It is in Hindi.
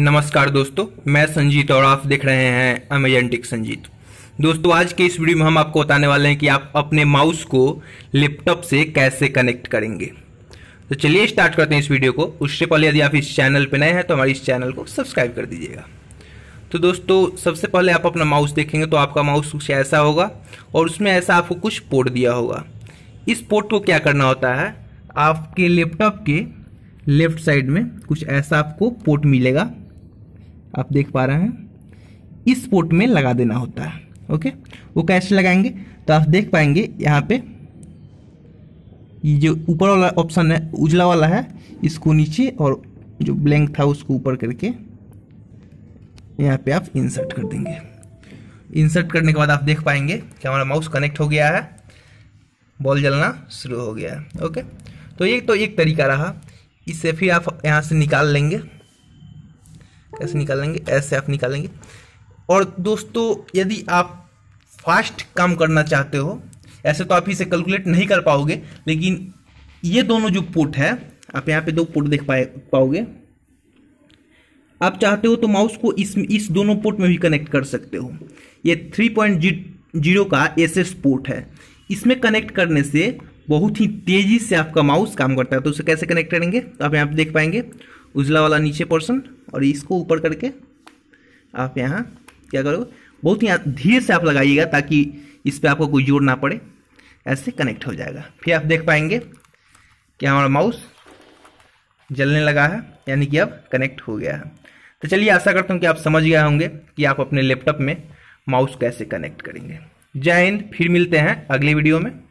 नमस्कार दोस्तों मैं संजीत और आप देख रहे हैं अमेजन टिक संजीत दोस्तों आज के इस वीडियो में हम आपको बताने वाले हैं कि आप अपने माउस को लैपटॉप से कैसे कनेक्ट करेंगे तो चलिए स्टार्ट करते हैं इस वीडियो को उससे पहले यदि आप इस चैनल पर नए हैं तो हमारे इस चैनल को सब्सक्राइब कर दीजिएगा तो दोस्तों सबसे पहले आप अपना माउस देखेंगे तो आपका माउस कुछ ऐसा होगा और उसमें ऐसा आपको कुछ पोर्ट दिया होगा इस पोर्ट को क्या करना होता है आपके लैपटॉप के लेफ्ट साइड में कुछ ऐसा आपको पोर्ट मिलेगा आप देख पा रहे हैं इस पोर्ट में लगा देना होता है ओके वो कैसे लगाएंगे तो आप देख पाएंगे यहाँ पे ये जो ऊपर वाला ऑप्शन है उजला वाला है इसको नीचे और जो ब्लैंक था उसको ऊपर करके यहाँ पे आप इंसर्ट कर देंगे इंसर्ट करने के बाद आप देख पाएंगे कि हमारा माउस कनेक्ट हो गया है बॉल जलना शुरू हो गया है ओके तो ये तो एक तरीका रहा इससे फिर आप यहाँ से निकाल लेंगे कैसे निकालेंगे लेंगे ऐसे आप निकालेंगे और दोस्तों यदि आप फास्ट काम करना चाहते हो ऐसे तो आप इसे कैलकुलेट नहीं कर पाओगे लेकिन ये दोनों जो पुट है आप यहाँ पे दो पुट देख पाए पाओगे आप चाहते हो तो माउस को इस इस दोनों पोर्ट में भी कनेक्ट कर सकते हो ये थ्री पॉइंट जीरो का एस एस पोर्ट है इसमें कनेक्ट करने से बहुत ही तेज़ी से आपका माउस काम करता है तो उसे कैसे कनेक्ट करेंगे तो आप यहाँ पे देख पाएंगे उजला वाला नीचे पर्सन और इसको ऊपर करके आप यहाँ क्या करोगे बहुत ही धीरे से आप लगाइएगा ताकि इस पर आपको कोई जोर ना पड़े ऐसे कनेक्ट हो जाएगा फिर आप देख पाएंगे कि हमारा माउस जलने लगा है यानी कि अब कनेक्ट हो गया है तो चलिए आशा करता हूँ कि आप समझ गए होंगे कि आप अपने लैपटॉप में माउस कैसे कनेक्ट करेंगे जय हिंद फिर मिलते हैं अगले वीडियो में